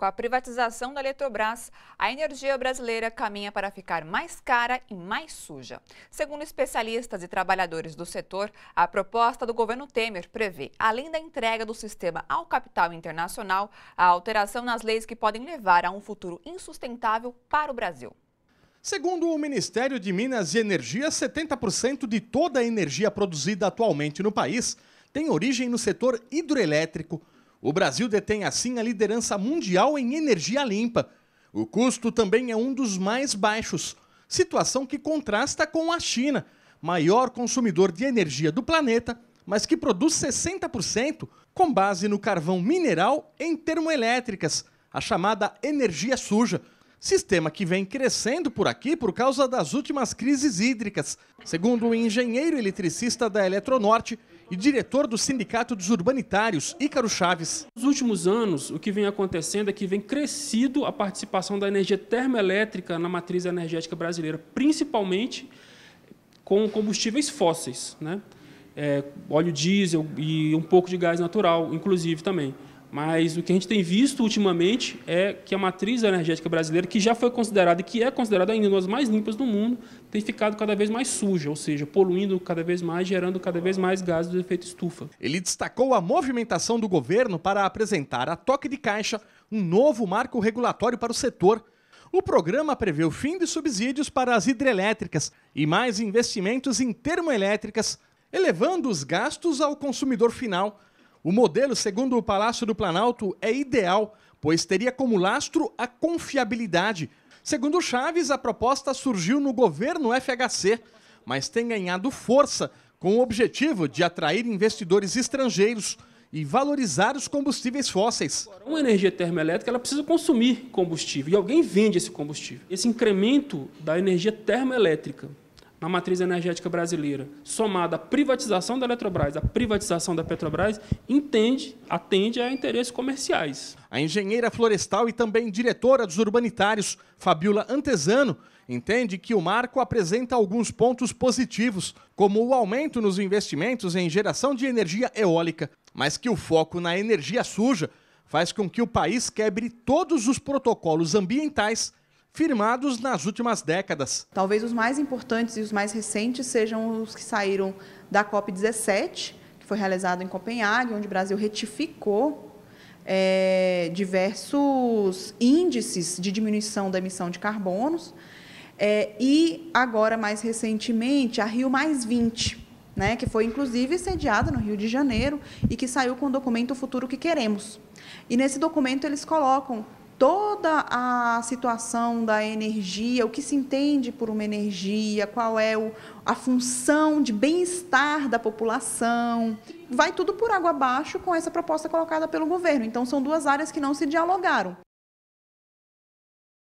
Com a privatização da Eletrobras, a energia brasileira caminha para ficar mais cara e mais suja. Segundo especialistas e trabalhadores do setor, a proposta do governo Temer prevê, além da entrega do sistema ao capital internacional, a alteração nas leis que podem levar a um futuro insustentável para o Brasil. Segundo o Ministério de Minas e Energia, 70% de toda a energia produzida atualmente no país tem origem no setor hidroelétrico, o Brasil detém assim a liderança mundial em energia limpa. O custo também é um dos mais baixos, situação que contrasta com a China, maior consumidor de energia do planeta, mas que produz 60% com base no carvão mineral em termoelétricas, a chamada energia suja sistema que vem crescendo por aqui por causa das últimas crises hídricas. Segundo o engenheiro eletricista da Eletronorte e diretor do Sindicato dos Urbanitários, Ícaro Chaves. Nos últimos anos, o que vem acontecendo é que vem crescido a participação da energia termoelétrica na matriz energética brasileira, principalmente com combustíveis fósseis, né? É, óleo diesel e um pouco de gás natural, inclusive também. Mas o que a gente tem visto ultimamente é que a matriz energética brasileira, que já foi considerada e que é considerada ainda uma das mais limpas do mundo, tem ficado cada vez mais suja, ou seja, poluindo cada vez mais, gerando cada vez mais gases de efeito estufa. Ele destacou a movimentação do governo para apresentar a toque de caixa um novo marco regulatório para o setor. O programa prevê o fim de subsídios para as hidrelétricas e mais investimentos em termoelétricas, elevando os gastos ao consumidor final o modelo, segundo o Palácio do Planalto, é ideal, pois teria como lastro a confiabilidade. Segundo Chaves, a proposta surgiu no governo FHC, mas tem ganhado força com o objetivo de atrair investidores estrangeiros e valorizar os combustíveis fósseis. Uma energia termoelétrica ela precisa consumir combustível e alguém vende esse combustível. Esse incremento da energia termoelétrica na matriz energética brasileira, somada à privatização da Eletrobras, à privatização da Petrobras, entende, atende a interesses comerciais. A engenheira florestal e também diretora dos urbanitários, Fabiola Antesano, entende que o marco apresenta alguns pontos positivos, como o aumento nos investimentos em geração de energia eólica, mas que o foco na energia suja faz com que o país quebre todos os protocolos ambientais firmados nas últimas décadas. Talvez os mais importantes e os mais recentes sejam os que saíram da COP17, que foi realizada em Copenhague, onde o Brasil retificou é, diversos índices de diminuição da emissão de carbonos. É, e agora, mais recentemente, a Rio né, que foi inclusive sediada no Rio de Janeiro e que saiu com o documento O Futuro que Queremos. E nesse documento eles colocam toda a situação da energia, o que se entende por uma energia, qual é o, a função de bem-estar da população. Vai tudo por água abaixo com essa proposta colocada pelo governo. Então, são duas áreas que não se dialogaram.